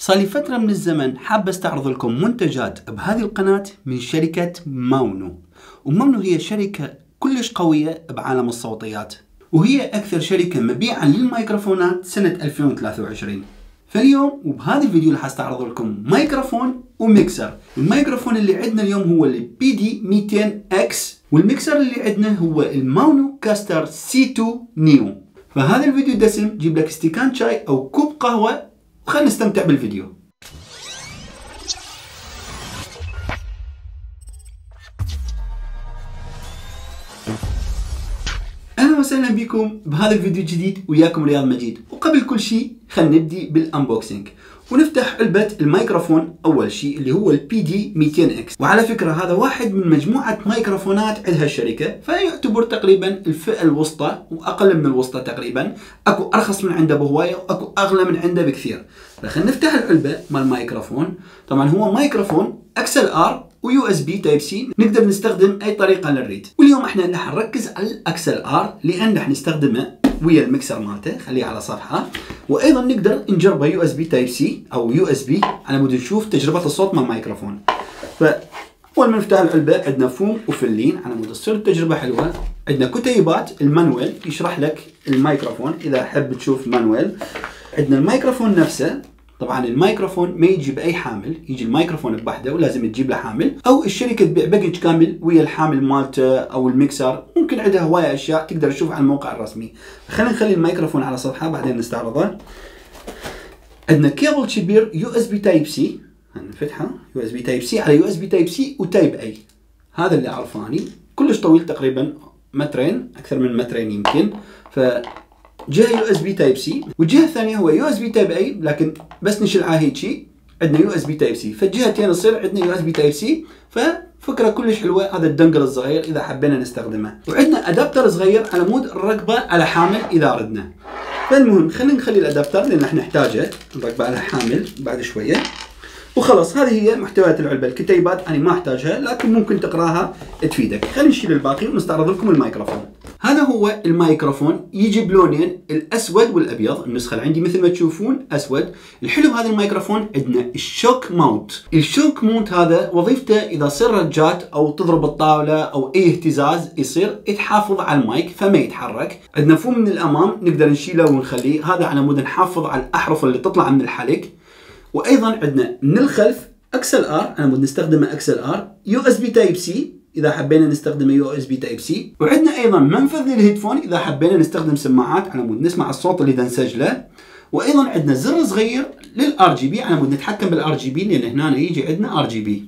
صار لي فترة من الزمن حاب استعرض لكم منتجات بهذه القناة من شركة ماونو وماونو هي شركة كلش قوية بعالم الصوتيات وهي أكثر شركة مبيعا للميكروفونات سنة 2023 فاليوم وبهذا الفيديو اللي حستعرض لكم مايكروفون وميكسر الميكروفون اللي عندنا اليوم هو الـ دي 200 X والميكسر اللي عندنا هو الماونو كاستر سي 2 نيو فهذا الفيديو دسم جيب لك استكان شاي او كوب قهوه وخلينا نستمتع بالفيديو اهلا وسهلا بكم بهذا الفيديو الجديد وياكم رياض مجيد وقبل كل شيء خلينا نبدي بالانبوكسينج ونفتح علبة الميكروفون أول شيء اللي هو البي دي 200 اكس وعلى فكرة هذا واحد من مجموعة ميكروفونات عندها الشركة فيعتبر تقريبا الفئة الوسطى وأقل من الوسطى تقريبا أكو أرخص من عنده بهواية وأكو أغلى من عنده بكثير فخلينا نفتح العلبة مال الميكروفون طبعا هو مايكروفون اكسل ار ويو اس بي تايب سي نقدر نستخدم اي طريقه للريد واليوم احنا راح نركز على الاكسل ار لان راح نستخدمه ويا المكسر مالته خليه على صفحه وايضا نقدر نجربه يو اس بي تايب سي او يو اس بي على مود نشوف تجربه الصوت مال الميكروفون ف اول ما نفتح العلبه عندنا فوم وفلين على مود تصير التجربه حلوه عندنا كتيبات المانويل يشرح لك المايكروفون اذا حب تشوف مانويل عندنا المايكروفون نفسه طبعا الميكروفون ما يجي باي حامل يجي الميكروفون بوحده ولازم تجيب له حامل او الشركه تبيع باكج كامل ويا الحامل مالته او الميكسر ممكن عندها هوايه اشياء تقدر تشوفها على الموقع الرسمي خلينا نخلي الميكروفون على صفحه بعدين نستعرضه عندنا كيبل كبير يو اس بي تايب سي نفتحه يو اس بي تايب سي على يو اس بي تايب سي وتايب اي هذا اللي اعرفه كلش طويل تقريبا مترين اكثر من مترين يمكن ف جهه يو اس بي تايب سي والجهه الثانيه هو يو اس بي تايب اي لكن بس نشلها هيك عندنا يو اس بي تايب سي فالجهتين تصير عندنا يو اس بي تايب سي ففكره كلش حلوه هذا الدنقل الصغير اذا حبينا نستخدمه وعندنا ادابتر صغير على مود الرقبه على حامل اذا ردنا فالمهم خلينا نخلي الادابتر لان احنا نحتاجه نركبه على حامل بعد شويه وخلاص هذه هي محتويات العلبه الكتيبات انا ما احتاجها لكن ممكن تقراها تفيدك خلينا نشيل الباقي ونستعرض لكم الميكروفون هذا هو المايكروفون يجي بلونين الاسود والابيض النسخه اللي عندي مثل ما تشوفون اسود الحلو بهذا المايكروفون عندنا الشوك ماونت الشوك ماونت هذا وظيفته اذا صير رجات او تضرب الطاوله او اي اهتزاز يصير تحافظ على المايك فما يتحرك عندنا فوق من الامام نقدر نشيله ونخليه هذا على مود نحافظ على الاحرف اللي تطلع من الحلق وايضا عندنا من الخلف اكسل ار على مود نستخدمه اكسل ار يو اس بي تايب سي اذا حبينا نستخدم يو اس بي تايب سي وعندنا ايضا منفذ للهيدفون اذا حبينا نستخدم سماعات على مود نسمع الصوت اللي نسجله وايضا عندنا زر صغير للار جي بي على مود نتحكم بالار جي بي لان هنا يجي عندنا ار جي بي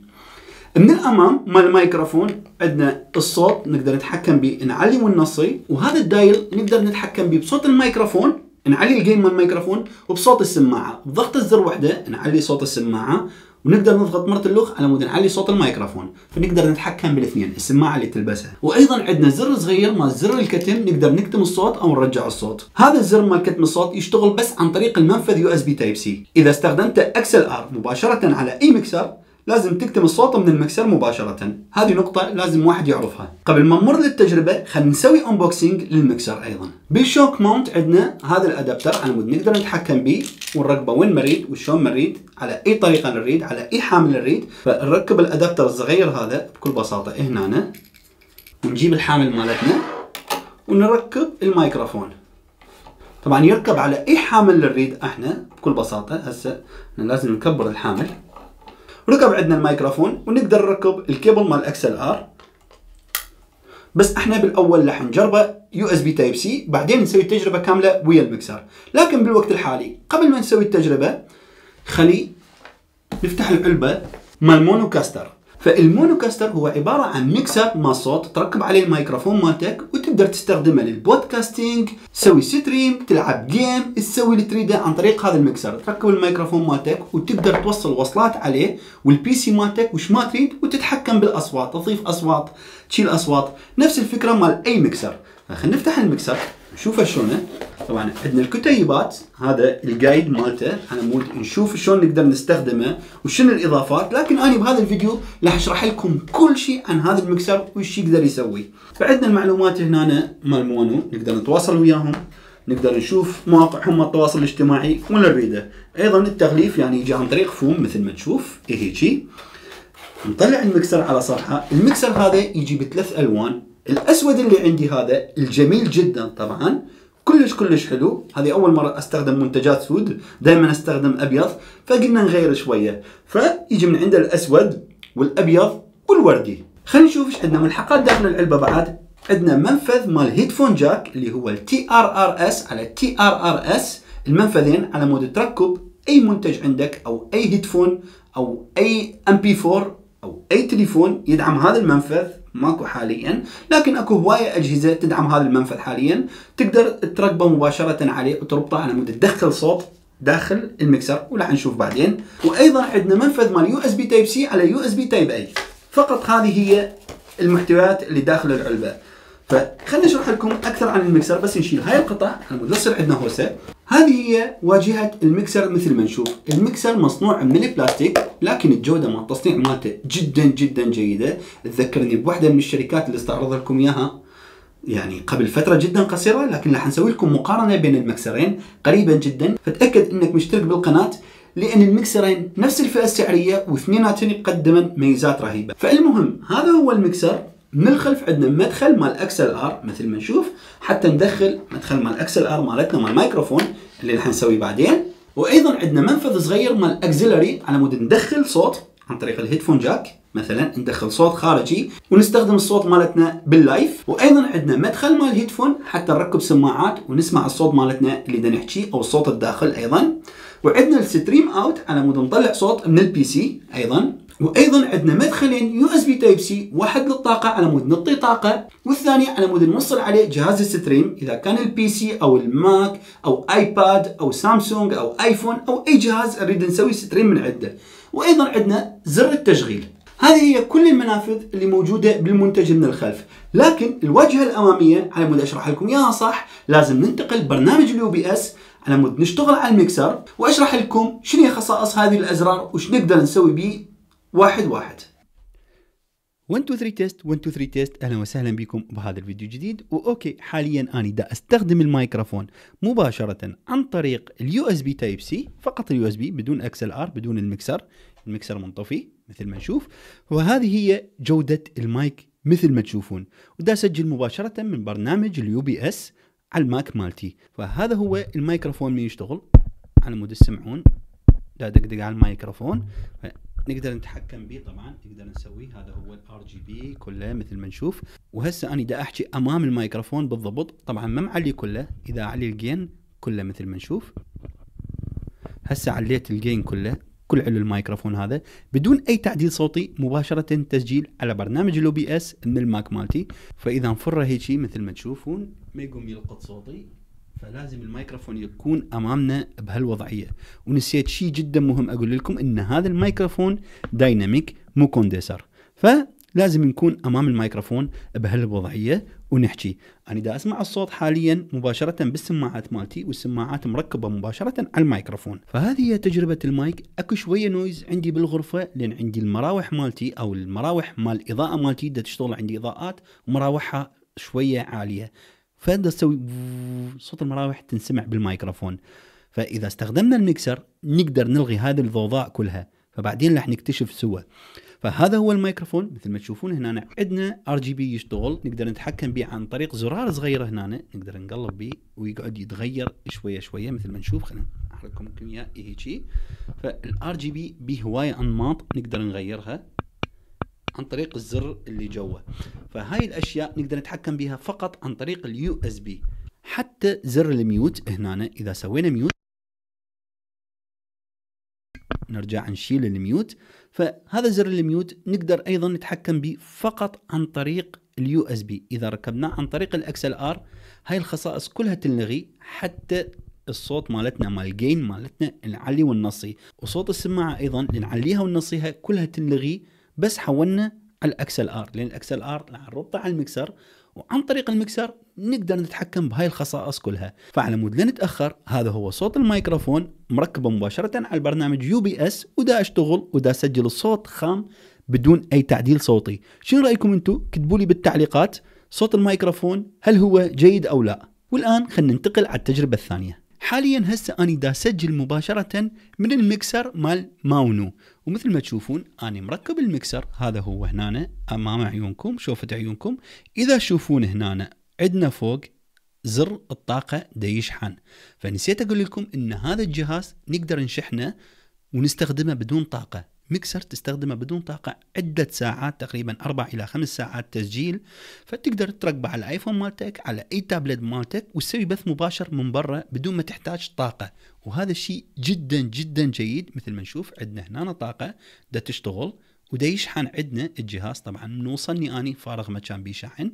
من الامام مال الميكروفون عندنا الصوت نقدر نتحكم به نعلي ونصي وهذا الدايل نقدر نتحكم به بصوت الميكروفون نعلي الجيم مال الميكروفون وبصوت السماعه بضغط الزر وحده نعلي صوت السماعه ونقدر نضغط مرة اللغ على مود نعلي صوت المايكروفون فنقدر نتحكم بالاثنين السماعة اللي تلبسها وأيضا عندنا زر صغير مال زر الكتم نقدر نكتم الصوت أو نرجع الصوت هذا الزر مال كتم الصوت يشتغل بس عن طريق المنفذ يو اس بي تايب سي إذا استخدمت اكسل ار مباشرة على أي مكسر لازم تكتم الصوت من المكسر مباشرة هذه نقطة لازم واحد يعرفها قبل ما نمر للتجربة خلينا نسوي انبوكسينج للمكسر أيضا بالشوك ماونت عندنا هذا الأدابتر على مود نقدر نتحكم به ونركبه وين نريد وشلون نريد على أي طريقة نريد على أي حامل نريد فنركب الأدابتر الصغير هذا بكل بساطة هنا ونجيب الحامل مالتنا ونركب الميكروفون طبعا يركب على اي حامل نريد احنا بكل بساطه هسه لازم نكبر الحامل ركب عندنا المايكروفون ونقدر نركب الكيبل مال اكس ال ار بس احنا بالاول راح نجربه يو اس بي تايب سي بعدين نسوي التجربه كامله ويا المكسر لكن بالوقت الحالي قبل ما نسوي التجربه خلي نفتح العلبه مال كاستر فالمونوكاستر هو عباره عن ميكسر مع صوت تركب عليه الميكروفون مالتك وتقدر تستخدمه للبودكاستينج تسوي ستريم تلعب جيم تسوي تريده عن طريق هذا الميكسر تركب الميكروفون مالتك وتقدر توصل وصلات عليه والبي سي مالتك وش ما تريد وتتحكم بالاصوات تضيف اصوات تشيل اصوات نفس الفكره مال اي ميكسر خلينا نفتح الميكسر شوفه شلونه طبعا عندنا الكتيبات هذا الجايد مالته على مود نشوف شلون نقدر نستخدمه وشنو الاضافات لكن انا بهذا الفيديو راح اشرح لكم كل شيء عن هذا المكسر وش يقدر يسوي فعندنا المعلومات هنا مال مونو نقدر نتواصل وياهم نقدر نشوف مواقعهم التواصل الاجتماعي ولا نريده ايضا التغليف يعني يجي عن طريق فوم مثل ما تشوف إيه هيجي نطلع المكسر على صفحه المكسر هذا يجي بثلاث الوان الأسود اللي عندي هذا الجميل جدا طبعا كلش كلش حلو هذه أول مرة أستخدم منتجات سود دائما أستخدم أبيض فقلنا نغير شوية فيجي من عنده الأسود والأبيض والوردي خلينا نشوف ايش عندنا ملحقات داخل العلبة بعد عندنا منفذ مال هيدفون جاك اللي هو التي ار ار اس على التي ار ار اس المنفذين على مود تركب اي منتج عندك او اي هيدفون او اي ام بي 4 او اي تليفون يدعم هذا المنفذ ماكو حاليا لكن اكو هوايه اجهزه تدعم هذا المنفذ حاليا تقدر تركبه مباشره عليه وتربطه على مود تدخل صوت داخل المكسر وراح نشوف بعدين وايضا عندنا منفذ مال يو اس بي تايب سي على يو اس بي تايب اي فقط هذه هي المحتويات اللي داخل العلبه فخلينا نشرح لكم اكثر عن المكسر بس نشيل هاي القطع المتوسط عندنا هوسه هذه هي واجهه المكسر مثل ما نشوف المكسر مصنوع من البلاستيك لكن الجوده مال التصنيع مالته جدا جدا جيده تذكرني بوحده من الشركات اللي استعرض لكم اياها يعني قبل فتره جدا قصيره لكن راح نسوي لكم مقارنه بين المكسرين قريبا جدا فتاكد انك مشترك بالقناه لان المكسرين نفس الفئه السعريه واثنيناتهم يقدمن ميزات رهيبه فالمهم هذا هو المكسر من الخلف عندنا مدخل مال اكس ال ار مثل ما نشوف حتى ندخل مدخل مال اكس ال ار مالتنا مال مايكروفون اللي راح نسويه بعدين وايضا عندنا منفذ صغير مال اكزيلري على مود ندخل صوت عن طريق الهيدفون جاك مثلا ندخل صوت خارجي ونستخدم الصوت مالتنا باللايف وايضا عندنا مدخل مال هيدفون حتى نركب سماعات ونسمع الصوت مالتنا اللي بدنا نحكيه او الصوت الداخل ايضا وعندنا الستريم اوت على مود نطلع صوت من البي سي ايضا وايضا عندنا مدخلين يو اس بي تايب سي واحد للطاقه على مود نعطي طاقه والثاني على مود نوصل عليه جهاز الستريم اذا كان البي سي او الماك او ايباد او سامسونج او ايفون او اي جهاز نريد نسوي ستريم من عنده وايضا عندنا زر التشغيل هذه هي كل المنافذ اللي موجودة بالمنتج من الخلف لكن الواجهة الأمامية على مود أشرح لكم إياها صح لازم ننتقل برنامج اليو بي اس على مود نشتغل على الميكسر وأشرح لكم شنو هي خصائص هذه الأزرار وش نقدر نسوي بيه واحد واحد 1 2 3 تيست 1 2 3 تيست اهلا وسهلا بكم بهذا الفيديو الجديد واوكي حاليا اني دا استخدم المايكروفون مباشره عن طريق اليو اس بي تايب سي فقط اليو اس بي بدون اكسل ار بدون المكسر المكسر منطفي مثل ما نشوف وهذه هي جوده المايك مثل ما تشوفون ودا اسجل مباشره من برنامج اليو بي اس على الماك مالتي فهذا هو الميكروفون من يشتغل على مود تسمعون دا دقدق على المايكروفون نقدر نتحكم به طبعا نقدر نسويه هذا هو الار جي بي كله مثل ما نشوف وهسه انا دا احكي امام الميكروفون بالضبط طبعا ما معلي كله اذا علي الجين كله مثل ما نشوف هسه عليت الجين كله كل علو الميكروفون هذا بدون اي تعديل صوتي مباشره تسجيل على برنامج الاو بي اس من الماك مالتي فاذا نفره هيك مثل ما تشوفون ما يقوم يلقط صوتي فلازم الميكروفون يكون امامنا بهالوضعيه ونسيت شيء جدا مهم اقول لكم ان هذا الميكروفون دايناميك مو كونديسر فلازم نكون امام الميكروفون بهالوضعيه ونحكي انا دا اسمع الصوت حاليا مباشره بالسماعات مالتي والسماعات مركبه مباشره على الميكروفون فهذه هي تجربه المايك اكو شويه نويز عندي بالغرفه لان عندي المراوح مالتي او المراوح مال الاضاءه مالتي دا تشتغل عندي اضاءات مراوحها شويه عاليه فانت تسوي صوت المراوح تنسمع بالمايكروفون فاذا استخدمنا الميكسر نقدر نلغي هذه الضوضاء كلها فبعدين راح نكتشف سوا فهذا هو الميكروفون مثل ما تشوفون هنا عندنا ار جي بي يشتغل نقدر نتحكم به عن طريق زرار صغير هنا نقدر نقلب به ويقعد يتغير شويه شويه مثل ما نشوف خلينا احرق لكم اياه هيجي فالار جي بي به هوايه انماط نقدر نغيرها عن طريق الزر اللي جوا فهاي الاشياء نقدر نتحكم بها فقط عن طريق اليو اس بي حتى زر الميوت هنا اذا سوينا ميوت نرجع نشيل الميوت فهذا زر الميوت نقدر ايضا نتحكم به فقط عن طريق اليو اس بي اذا ركبناه عن طريق الاكس ال ار هاي الخصائص كلها تلغي حتى الصوت مالتنا مال الجين مالتنا نعلي والنصي وصوت السماعه ايضا نعليها ونصيها كلها تلغي بس حولنا على الاكسل ار لان الاكسل ار نربطه على المكسر وعن طريق المكسر نقدر نتحكم بهاي الخصائص كلها فعلى مود لا نتاخر هذا هو صوت الميكروفون مركبه مباشره على البرنامج يو بي اس ودا اشتغل ودا اسجل الصوت خام بدون اي تعديل صوتي شنو رايكم انتم كتبوا لي بالتعليقات صوت الميكروفون هل هو جيد او لا والان خلينا ننتقل على التجربه الثانيه حاليا هسه اني دا اسجل مباشره من المكسر مال ماونو ومثل ما تشوفون اني مركب المكسر هذا هو هنا امام عيونكم شوفت عيونكم اذا تشوفون هنا عندنا فوق زر الطاقه دا يشحن فنسيت اقول لكم ان هذا الجهاز نقدر نشحنه ونستخدمه بدون طاقه ميكسر تستخدمه بدون طاقة عدة ساعات تقريبا أربع إلى خمس ساعات تسجيل فتقدر تركبه على الآيفون مالتك على أي تابلت مالتك وتسوي بث مباشر من برا بدون ما تحتاج طاقة وهذا الشيء جدا جدا جيد مثل ما نشوف عندنا هنا طاقة دا تشتغل وده يشحن عندنا الجهاز طبعا من وصلني اني فارغ ما كان بيشحن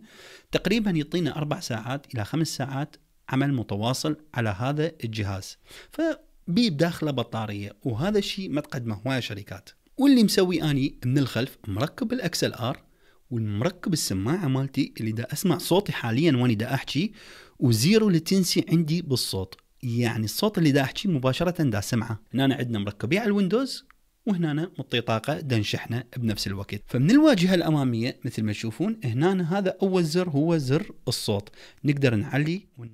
تقريبا يعطينا اربع ساعات الى خمس ساعات عمل متواصل على هذا الجهاز فبيه بداخله بطاريه وهذا الشيء ما تقدمه هواي شركات واللي مسوي اني من الخلف مركب الاكس ال ار ومركب السماعه مالتي اللي دا اسمع صوتي حاليا وانا دا احكي وزيرو لتنسي عندي بالصوت يعني الصوت اللي دا احكي مباشره دا سمعه هنا عندنا مركبيه على الويندوز وهنا مطي طاقه نشحنه بنفس الوقت فمن الواجهه الاماميه مثل ما تشوفون هنا هذا اول زر هو زر الصوت نقدر نعلي ون...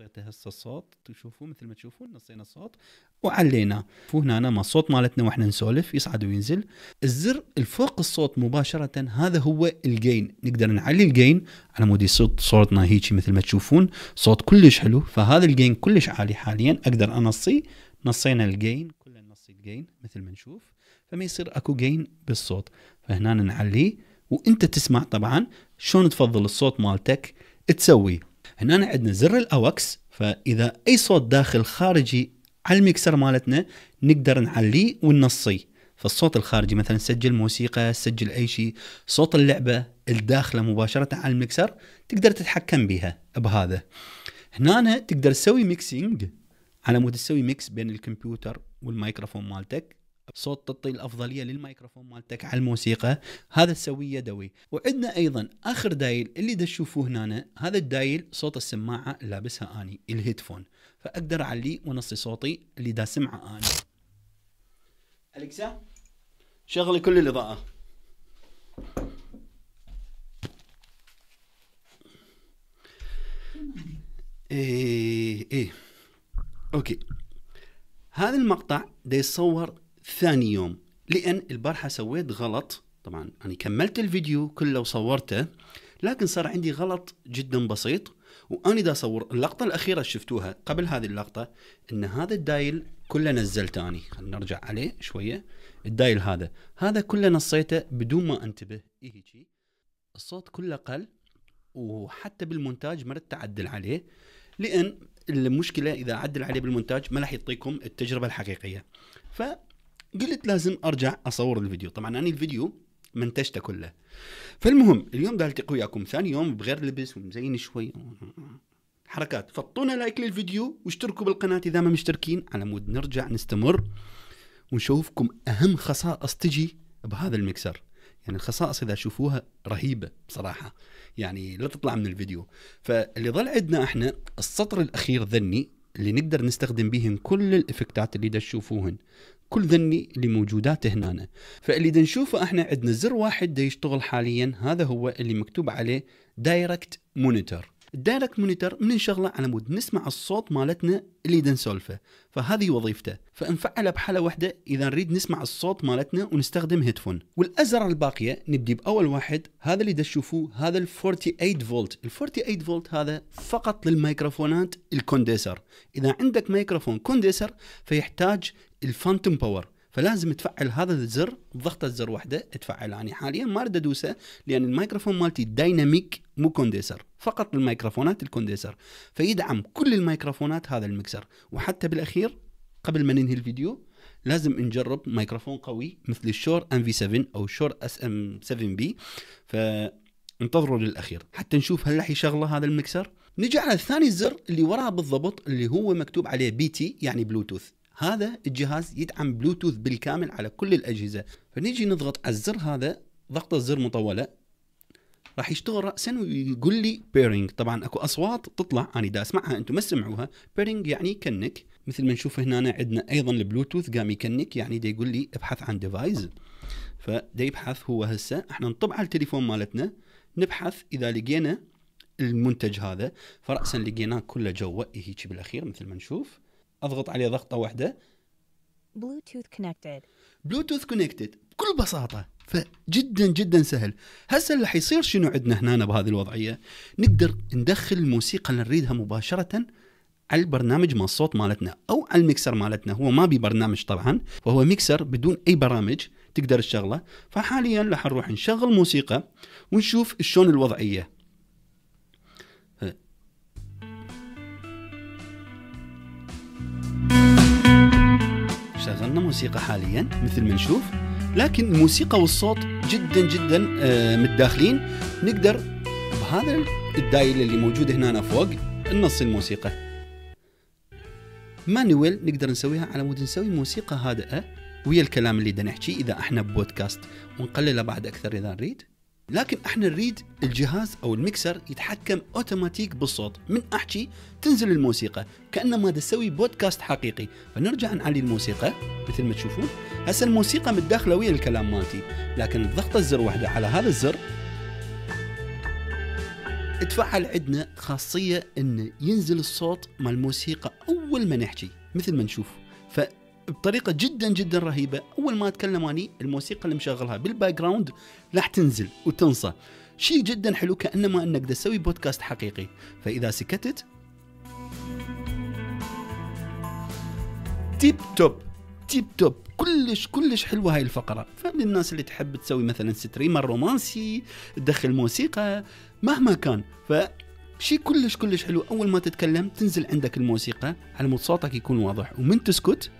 نصيته هسه الصوت تشوفون مثل ما تشوفون نصينا الصوت وعلينا فهنا أنا ما الصوت مالتنا واحنا نسولف يصعد وينزل الزر الفوق الصوت مباشرة هذا هو الجين نقدر نعلي الجين على مود صوت صوتنا هيك مثل ما تشوفون صوت كلش حلو فهذا الجين كلش عالي حاليا أقدر أنصي نصينا الجين كلنا نصي الجين مثل ما نشوف فما يصير اكو جين بالصوت فهنا نعليه وانت تسمع طبعا شلون تفضل الصوت مالتك تسويه هنا عندنا زر الاوكس فاذا اي صوت داخل خارجي على الميكسر مالتنا نقدر نعليه وننصيه فالصوت الخارجي مثلا سجل موسيقى سجل اي شيء صوت اللعبه الداخله مباشره على الميكسر تقدر تتحكم بها بهذا هنا تقدر تسوي ميكسينج على مود تسوي ميكس بين الكمبيوتر والمايكروفون مالتك صوت تعطي الافضليه للميكروفون مالتك على الموسيقى هذا تسويه يدوي وعندنا ايضا اخر دايل اللي تشوفوه هنا هذا الدايل صوت السماعه لابسها اني الهيدفون فاقدر اعلي وانصي صوتي اللي دا سمعه انا الكسا شغلي كل الاضاءه ايه ايه اوكي هذا المقطع دا يتصور ثاني يوم لان البارحه سويت غلط طبعا انا كملت الفيديو كله وصورته لكن صار عندي غلط جدا بسيط واني دا اصور اللقطه الاخيره شفتوها قبل هذه اللقطه ان هذا الدايل كله نزلته اني خلينا نرجع عليه شويه الدايل هذا هذا كله نصيته بدون ما انتبه إيه شيء الصوت كله قل وحتى بالمونتاج ما ردت تعدل عليه لان المشكله اذا اعدل عليه بالمونتاج ما راح يعطيكم التجربه الحقيقيه فقلت لازم ارجع اصور الفيديو طبعا انا الفيديو منتجته كله فالمهم اليوم ده التقي وياكم ثاني يوم بغير لبس ومزين شوي حركات فطونا لايك للفيديو واشتركوا بالقناه اذا ما مشتركين على مود نرجع نستمر ونشوفكم اهم خصائص تجي بهذا المكسر يعني الخصائص اذا شوفوها رهيبه بصراحه يعني لا تطلع من الفيديو فاللي ظل عندنا احنا السطر الاخير ذني اللي نقدر نستخدم بهن كل الافكتات اللي دا تشوفوهن كل ذني اللي موجودات هنا فاللي نشوفه احنا عندنا زر واحد دا يشتغل حاليا هذا هو اللي مكتوب عليه دايركت مونيتور الدايركت مونيتور من نشغله على مود نسمع الصوت مالتنا اللي نسولفه فهذه وظيفته فنفعله بحاله واحده اذا نريد نسمع الصوت مالتنا ونستخدم هيدفون والازر الباقيه نبدي باول واحد هذا اللي تشوفوه هذا ال 48 فولت ال 48 فولت هذا فقط للميكروفونات الكونديسر اذا عندك ميكروفون كونديسر فيحتاج الفانتوم باور فلازم تفعل هذا الزر ضغطة زر واحدة تفعل يعني حاليا ما اريد ادوسه لان الميكروفون مالتي دايناميك مو كونديسر فقط الميكروفونات الكونديسر فيدعم كل الميكروفونات هذا المكسر وحتى بالاخير قبل ما ننهي الفيديو لازم نجرب ميكروفون قوي مثل الشور ام في 7 او الشور اس ام 7 بي فانتظروا للاخير حتى نشوف هل راح يشغله هذا المكسر نجي على الثاني الزر اللي وراه بالضبط اللي هو مكتوب عليه بي تي يعني بلوتوث هذا الجهاز يدعم بلوتوث بالكامل على كل الاجهزه فنيجي نضغط على الزر هذا ضغط الزر مطوله راح يشتغل راسا ويقول لي بيرنج طبعا اكو اصوات تطلع انا دا اسمعها انتم ما سمعوها بيرنج يعني كنك مثل ما نشوف هنا عندنا ايضا البلوتوث قام يكنك يعني دا يقول لي ابحث عن ديفايز فدا يبحث هو هسه احنا نطب على التليفون مالتنا نبحث اذا لقينا المنتج هذا فراسا لقيناه كله جوا هيك بالاخير مثل ما نشوف اضغط عليه ضغطه واحده بلوتوث كونكتد بلوتوث كونكتد بكل بساطه فجدا جدا سهل هسه اللي حيصير شنو عندنا هنا بهذه الوضعيه نقدر ندخل الموسيقى اللي نريدها مباشره على البرنامج مال الصوت مالتنا او على الميكسر مالتنا هو ما بي برنامج طبعا وهو ميكسر بدون اي برامج تقدر تشغله فحاليا راح نروح نشغل موسيقى ونشوف شلون الوضعيه شغلنا موسيقى حاليا مثل ما نشوف لكن الموسيقى والصوت جدا جدا آه، متداخلين نقدر بهذا الدايل اللي موجود هنا فوق نص الموسيقى مانويل نقدر نسويها على مود نسوي موسيقى هادئه ويا الكلام اللي بدنا نحكي اذا احنا بودكاست ونقلله بعد اكثر اذا نريد لكن احنا نريد الجهاز او المكسر يتحكم اوتوماتيك بالصوت من احكي تنزل الموسيقى كانما تسوي بودكاست حقيقي فنرجع نعلي الموسيقى مثل ما تشوفون هسه الموسيقى متداخله ويا الكلام مالتي لكن ضغطه الزر واحده على هذا الزر تفعل عندنا خاصيه انه ينزل الصوت مال الموسيقى اول ما نحكي مثل ما نشوف بطريقه جدا جدا رهيبه اول ما اتكلم اني الموسيقى اللي مشغلها بالباك جراوند راح تنزل وتنصى شيء جدا حلو كانما انك تسوي بودكاست حقيقي فاذا سكتت تيب توب تيب توب كلش كلش حلوه هاي الفقره فللناس اللي تحب تسوي مثلا ستريمر رومانسي تدخل موسيقى مهما كان ف شيء كلش كلش حلو اول ما تتكلم تنزل عندك الموسيقى على مود صوتك يكون واضح ومن تسكت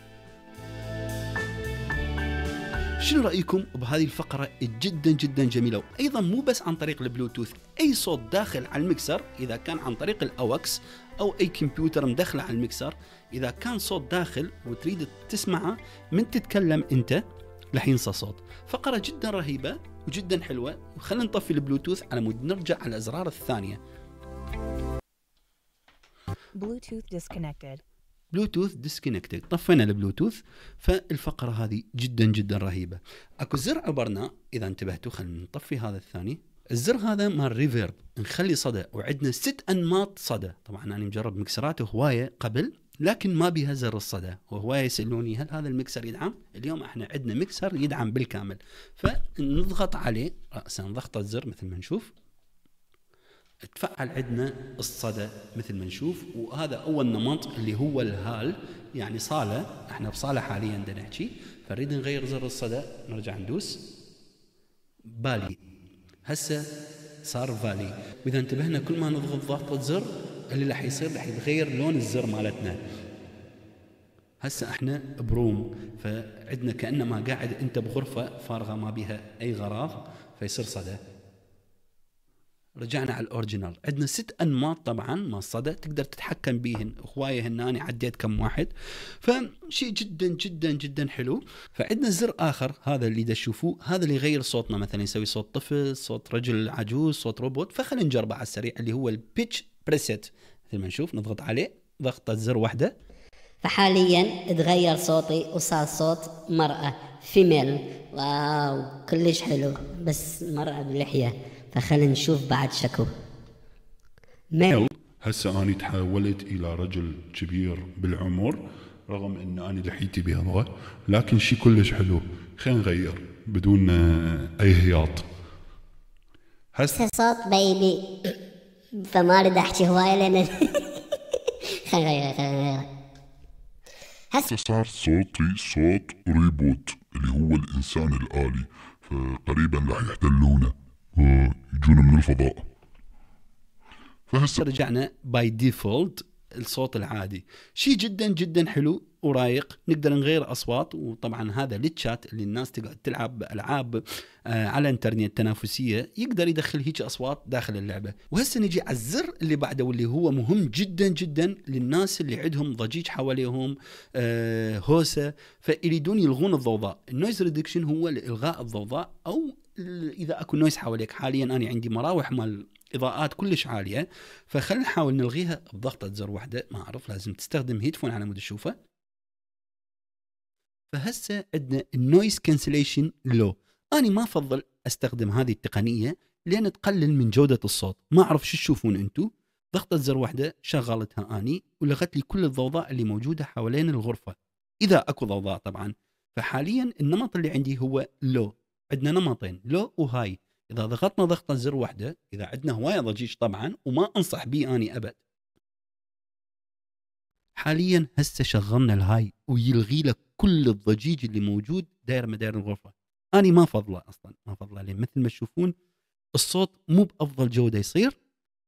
شنو رايكم بهذه الفقره جدا جدا جميله وايضا مو بس عن طريق البلوتوث اي صوت داخل على المكسر اذا كان عن طريق الاوكس او اي كمبيوتر مدخله على المكسر اذا كان صوت داخل وتريد تسمعه من تتكلم انت راح ينسى صوت فقره جدا رهيبه وجدا حلوه وخلينا نطفي البلوتوث على مود نرجع على الازرار الثانيه Bluetooth disconnected. بلوتوث ديسكونكتد طفينا البلوتوث فالفقره هذه جدا جدا رهيبه اكو زر عبرنا اذا انتبهتوا خلينا نطفي هذا الثاني الزر هذا مال ريفيرب نخلي صدى وعندنا ست انماط صدى طبعا انا مجرب مكسرات هوايه قبل لكن ما بها زر الصدى وهوايه يسالوني هل هذا المكسر يدعم اليوم احنا عندنا مكسر يدعم بالكامل فنضغط عليه راسا ضغطه زر مثل ما نشوف تفعل عندنا الصدى مثل ما نشوف وهذا اول نمط اللي هو الهال يعني صاله احنا بصاله حاليا بدنا نحكي فنريد نغير زر الصدى نرجع ندوس بالي هسه صار فالي واذا انتبهنا كل ما نضغط ضغطه زر اللي راح يصير راح يتغير لون الزر مالتنا هسه احنا بروم فعندنا كانما قاعد انت بغرفه فارغه ما بها اي غراض فيصير صدى رجعنا على الاوريجينال عندنا ست انماط طبعا مصدى تقدر تتحكم بيهن هوايه هناني عديت كم واحد فشيء جدا جدا جدا حلو فعندنا زر اخر هذا اللي تشوفوه هذا اللي يغير صوتنا مثلا يسوي صوت طفل صوت رجل عجوز صوت روبوت فخلينا نجربه على السريع اللي هو البيتش بريسيت مثل ما نشوف نضغط عليه ضغطه زر واحده فحاليا تغير صوتي وصار صوت مرأة فيميل واو كلش حلو بس مرأة بلحية فخلنا نشوف بعد شكو ميل هسه أنا تحولت إلى رجل كبير بالعمر رغم أن أنا لحيتي بيضاء لكن شيء كلش حلو خلينا نغير بدون أي هياط هسه صوت بيبي فما اريد احكي هواي لان خلينا نغير خلينا نغير هسه صار صوتي صوت ريبوت اللي هو الانسان الالي فقريبا راح يحتلونه يجونا من الفضاء فهسه رجعنا باي ديفولت الصوت العادي شيء جدا جدا حلو ورايق نقدر نغير اصوات وطبعا هذا للتشات اللي الناس تقعد تلعب العاب آه، على الانترنت تنافسيه يقدر يدخل هيك اصوات داخل اللعبه وهسه نجي على الزر اللي بعده واللي هو مهم جدا جدا للناس اللي عندهم ضجيج حواليهم آه، هوسه فيريدون يلغون الضوضاء النويز ريدكشن هو لالغاء الضوضاء او اذا اكو نويز حواليك حاليا انا عندي مراوح مال اضاءات كلش عاليه فخلنا نحاول نلغيها بضغطه زر واحده ما اعرف لازم تستخدم هيدفون على مود تشوفه فهسه عندنا النويز كانسليشن لو انا ما افضل استخدم هذه التقنيه لان تقلل من جوده الصوت ما اعرف شو تشوفون انتم ضغطه زر واحده شغلتها اني ولغت لي كل الضوضاء اللي موجوده حوالين الغرفه اذا اكو ضوضاء طبعا فحاليا النمط اللي عندي هو لو عندنا نمطين لو وهاي اذا ضغطنا ضغطه زر واحده اذا عندنا هوايه ضجيج طبعا وما انصح به اني ابد حاليا هسه شغلنا الهاي ويلغي لك كل الضجيج اللي موجود داير مدار الغرفه اني ما فضله اصلا ما فضله لان مثل ما تشوفون الصوت مو بافضل جوده يصير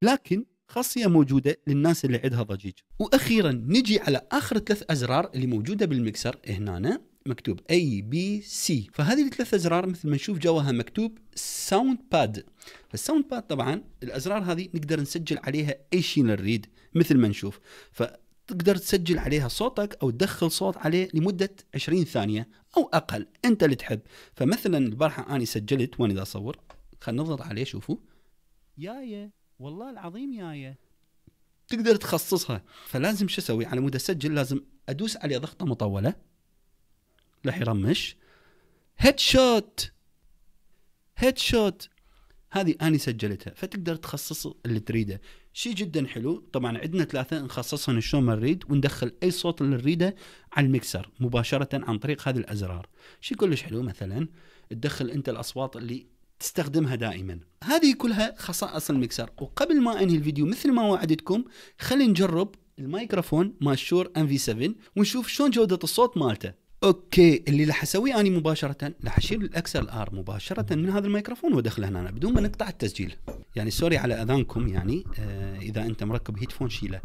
لكن خاصيه موجوده للناس اللي عندها ضجيج واخيرا نجي على اخر ثلاث ازرار اللي موجوده بالمكسر هنا مكتوب A B C فهذه الثلاث ازرار مثل ما نشوف جواها مكتوب ساوند باد فالساوند باد طبعا الازرار هذه نقدر نسجل عليها اي شيء نريد مثل ما نشوف فتقدر تسجل عليها صوتك او تدخل صوت عليه لمده 20 ثانيه او اقل انت اللي تحب فمثلا البارحه انا سجلت وانا اذا اصور خلينا نضغط عليه شوفوا يا والله العظيم يا تقدر تخصصها فلازم شو اسوي على مود اسجل لازم ادوس عليه ضغطه مطوله راح يرمش هيد شوت هيد شوت هذه انا سجلتها فتقدر تخصص اللي تريده شيء جدا حلو طبعا عندنا ثلاثه نخصصهم شلون ما نريد وندخل اي صوت اللي نريده على الميكسر مباشره عن طريق هذه الازرار شيء كلش حلو مثلا تدخل انت الاصوات اللي تستخدمها دائما هذه كلها خصائص الميكسر وقبل ما انهي الفيديو مثل ما وعدتكم خلينا نجرب الميكروفون مال شور ام في 7 ونشوف شلون جوده الصوت مالته اوكي اللي راح اسويه اني مباشره راح اشيل الاكسل ار مباشره من هذا الميكروفون وادخله هنا بدون ما نقطع التسجيل يعني سوري على اذانكم يعني آه اذا انت مركب هيدفون شيله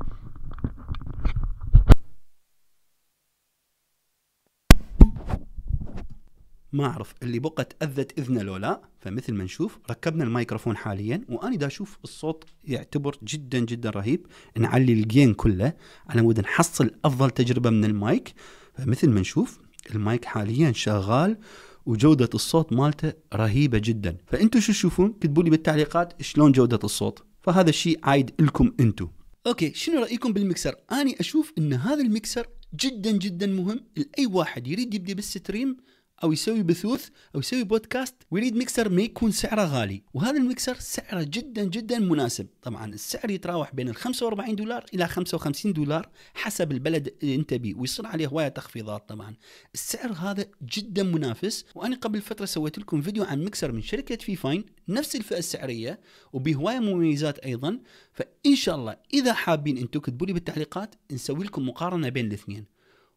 ما اعرف اللي بقى تاذت اذنه لو لا فمثل ما نشوف ركبنا الميكروفون حاليا واني دا اشوف الصوت يعتبر جدا جدا رهيب نعلي الجين كله على مود نحصل افضل تجربه من المايك فمثل ما نشوف المايك حاليا شغال وجودة الصوت مالته رهيبة جدا فانتوا شو تشوفون كتبوا لي بالتعليقات شلون جودة الصوت فهذا الشيء عايد لكم انتوا اوكي شنو رايكم بالمكسر اني اشوف ان هذا المكسر جدا جدا مهم لاي واحد يريد يبدي بالستريم او يسوي بثوث او يسوي بودكاست ويريد ميكسر ما يكون سعره غالي وهذا الميكسر سعره جدا جدا مناسب طبعا السعر يتراوح بين ال 45 دولار الى 55 دولار حسب البلد اللي انت بيه ويصير عليه هوايه تخفيضات طبعا السعر هذا جدا منافس وانا قبل فتره سويت لكم فيديو عن ميكسر من شركه في فاين نفس الفئه السعريه وبهوايه مميزات ايضا فان شاء الله اذا حابين انتم اكتبوا لي بالتعليقات نسوي لكم مقارنه بين الاثنين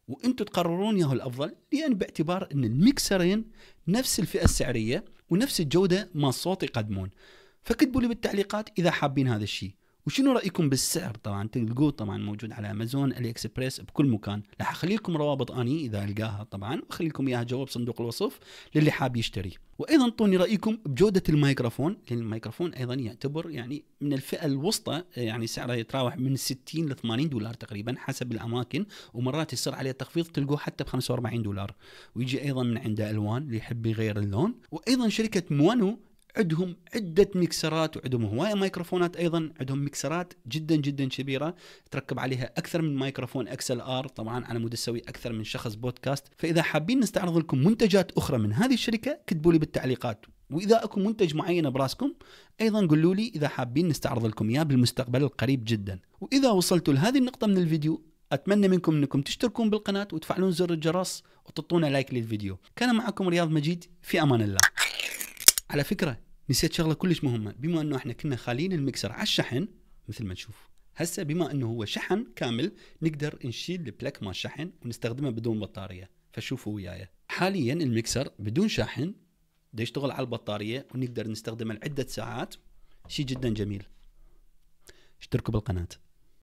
وانتم تقررون ياهو الافضل لان باعتبار ان الميكسرين نفس الفئه السعريه ونفس الجوده ما الصوت يقدمون فكتبوا لي بالتعليقات اذا حابين هذا الشيء وشنو رايكم بالسعر طبعا تلقوه طبعا موجود على امازون الي اكسبريس بكل مكان راح اخلي لكم روابط اني اذا القاها طبعا واخلي لكم اياها جوا بصندوق الوصف للي حاب يشتري وايضا اعطوني رايكم بجوده الميكروفون لان الميكروفون ايضا يعتبر يعني من الفئه الوسطى يعني سعره يتراوح من 60 ل 80 دولار تقريبا حسب الاماكن ومرات يصير عليه تخفيض تلقوه حتى ب 45 دولار ويجي ايضا من عنده الوان اللي يحب يغير اللون وايضا شركه موانو عندهم عده مكسرات وعندهم هوايه مايكروفونات ايضا عندهم مكسرات جدا جدا كبيره تركب عليها اكثر من مايكروفون اكسل ار طبعا على مود تسوي اكثر من شخص بودكاست فاذا حابين نستعرض لكم منتجات اخرى من هذه الشركه كتبوا لي بالتعليقات واذا اكو منتج معين براسكم ايضا قولوا لي اذا حابين نستعرض لكم اياه بالمستقبل القريب جدا واذا وصلتوا لهذه النقطه من الفيديو اتمنى منكم انكم تشتركون بالقناه وتفعلون زر الجرس وتعطونا لايك للفيديو كان معكم رياض مجيد في امان الله على فكره نسيت شغله كلش مهمه بما انه احنا كنا خالين المكسر على الشحن مثل ما نشوف هسه بما انه هو شحن كامل نقدر نشيل البلاك مال الشحن ونستخدمه بدون بطاريه فشوفوا وياي حاليا المكسر بدون شاحن دا يشتغل على البطاريه ونقدر نستخدمه لعده ساعات شيء جدا جميل اشتركوا بالقناه